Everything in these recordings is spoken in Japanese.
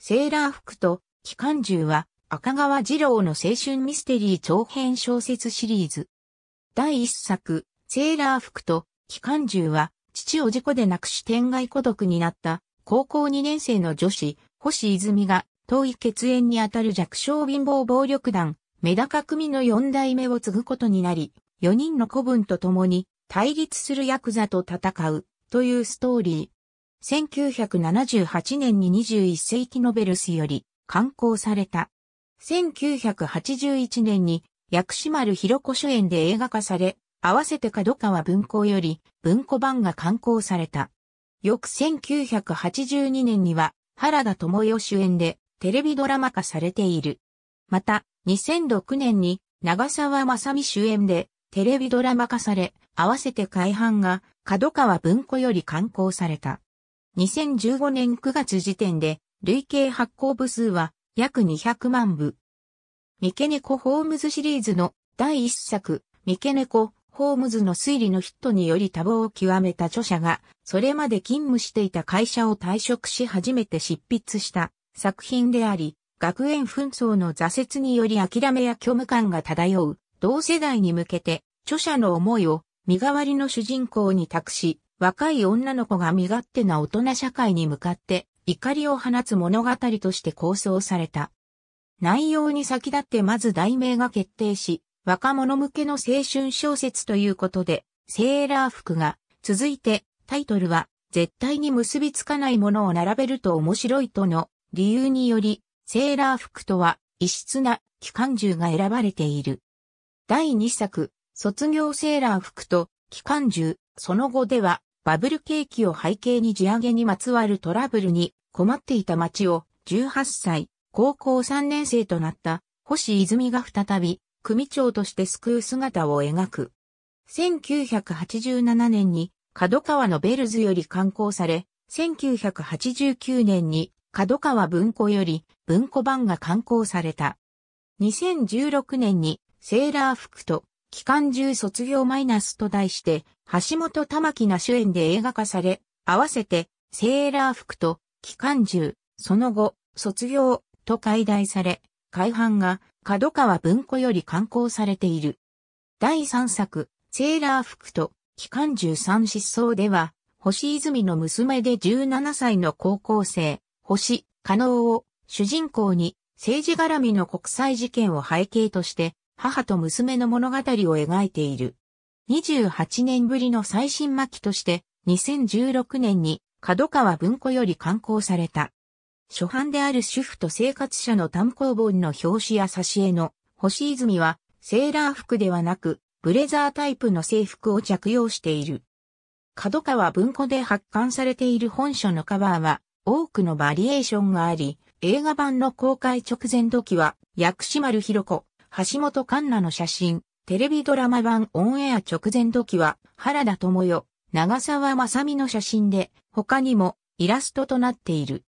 セーラー服と機関銃は赤川二郎の青春ミステリー長編小説シリーズ。第一作、セーラー服と機関銃は父を事故で亡くし天外孤独になった高校2年生の女子、星泉が遠い血縁にあたる弱小貧乏暴力団、メダカ組の4代目を継ぐことになり、4人の子分と共に対立するヤクザと戦うというストーリ1978年に21世紀ノベルスより刊行された。1981年に薬師丸ひろ子主演で映画化され、合わせて角川文庫より文庫版が刊行された。翌1982年には原田智代主演でテレビドラマ化されている。また、2006年に長澤まさみ主演でテレビドラマ化され、合わせて改版が角川文庫より刊行された。2015年9月時点で、累計発行部数は約200万部。三毛猫ホームズシリーズの第一作、三毛猫ホームズの推理のヒットにより多忙を極めた著者が、それまで勤務していた会社を退職し初めて執筆した作品であり、学園紛争の挫折により諦めや虚無感が漂う同世代に向けて、著者の思いを身代わりの主人公に託し、若い女の子が身勝手な大人社会に向かって怒りを放つ物語として構想された。内容に先立ってまず題名が決定し、若者向けの青春小説ということで、セーラー服が、続いてタイトルは、絶対に結びつかないものを並べると面白いとの理由により、セーラー服とは異質な機関銃が選ばれている。第2作、卒業セーラー服と機関銃、その後ではバブル景気を背景に地上げにまつわるトラブルに困っていた町を18歳、高校3年生となった星泉が再び組長として救う姿を描く。1987年に角川のベルズより刊行され、1989年に角川文庫より文庫版が刊行された。2016年にセーラー服と機関銃卒業マイナスと題して橋本玉木が主演で映画化され、合わせて、セーラー服と、機関銃、その後、卒業、と解題され、改版が、角川文庫より刊行されている。第3作、セーラー服と、機関銃三失踪では、星泉の娘で17歳の高校生、星、加納を主人公に政治絡みの国際事件を背景として母と娘の物語を描いている。28年ぶりの最新巻として2016年に角川文庫より刊行された。初版である主婦と生活者の単行本の表紙や挿絵の星泉はセーラー服ではなくブレザータイプの制服を着用している。角川文庫で発刊されている本書のカバーは多くのバリエーションがあり、映画版の公開直前時は薬師丸ひろ子、橋本環奈の写真、テレビドラマ版オンエア直前時は、原田智代、長沢さ美の写真で、他にもイラストとなっている。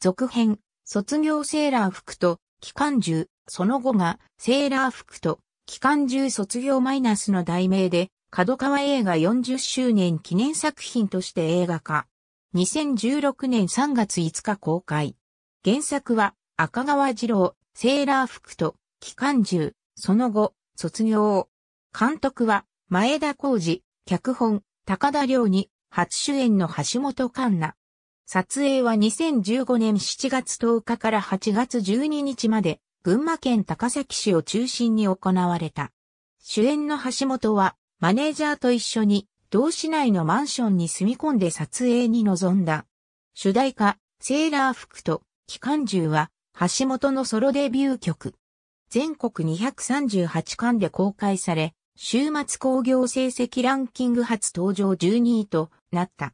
続編、卒業セーラー服と、機関銃、その後が、セーラー服と、機関銃卒業マイナスの題名で、角川映画40周年記念作品として映画化。2016年3月5日公開。原作は赤川次郎、セーラー服と、機関銃、その後、卒業。監督は、前田浩二、脚本、高田良に、初主演の橋本環奈。撮影は2015年7月10日から8月12日まで、群馬県高崎市を中心に行われた。主演の橋本は、マネージャーと一緒に、同市内のマンションに住み込んで撮影に臨んだ。主題歌、セーラー服と、機関銃は、橋本のソロデビュー曲。全国238巻で公開され、週末興行成績ランキング初登場12位となった。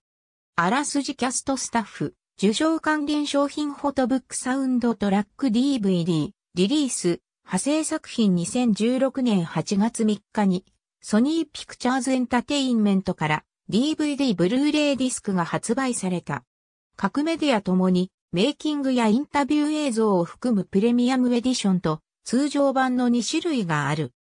あらすじキャストスタッフ、受賞関連商品フォトブックサウンドトラック DVD、リリース、派生作品2016年8月3日に、ソニーピクチャーズエンタテインメントから DVD ブルーレイディスクが発売された。各メディアともにメイキングやインタビュー映像を含むプレミアムエディションと通常版の2種類がある。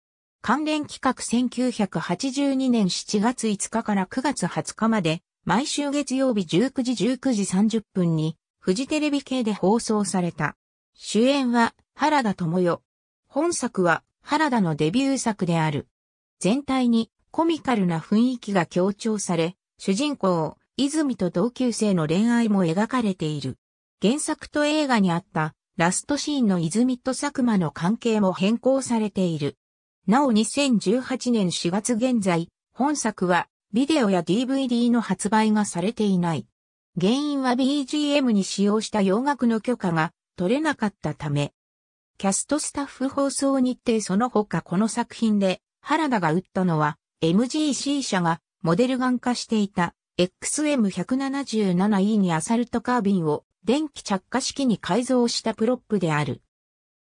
関連企画1982年7月5日から9月20日まで、毎週月曜日19時19時30分に、フジテレビ系で放送された。主演は原田智代。本作は原田のデビュー作である。全体にコミカルな雰囲気が強調され、主人公、泉と同級生の恋愛も描かれている。原作と映画にあったラストシーンの泉と佐久間の関係も変更されている。なお2018年4月現在、本作はビデオや DVD の発売がされていない。原因は BGM に使用した洋楽の許可が取れなかったため。キャストスタッフ放送日程その他この作品で原田が打ったのは MGC 社がモデルガン化していた XM177E にアサルトカービンを電気着火式に改造したプロップである。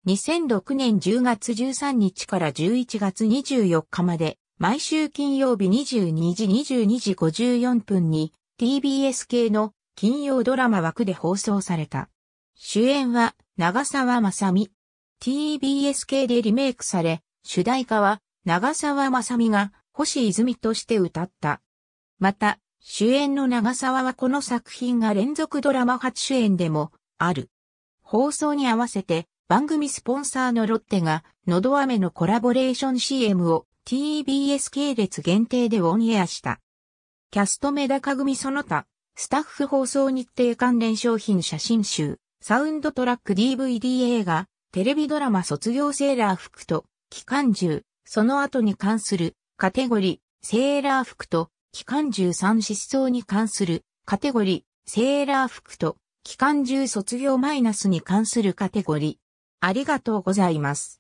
2006年10月13日から11月24日まで、毎週金曜日22時22時54分に TBS 系の金曜ドラマ枠で放送された。主演は長澤まさみ。TBS 系でリメイクされ、主題歌は長澤まさみが星泉として歌った。また、主演の長沢はこの作品が連続ドラマ初主演でもある。放送に合わせて番組スポンサーのロッテがのど飴のコラボレーション CM を TBS 系列限定でオンエアした。キャストメダカ組その他、スタッフ放送日程関連商品写真集、サウンドトラック DVD 映画、テレビドラマ卒業セーラー服と、機関銃、その後に関する、カテゴリー、セーラー服と、機関銃三失踪に関するカテゴリー、セーラー服と機関銃卒業マイナスに関するカテゴリー。ありがとうございます。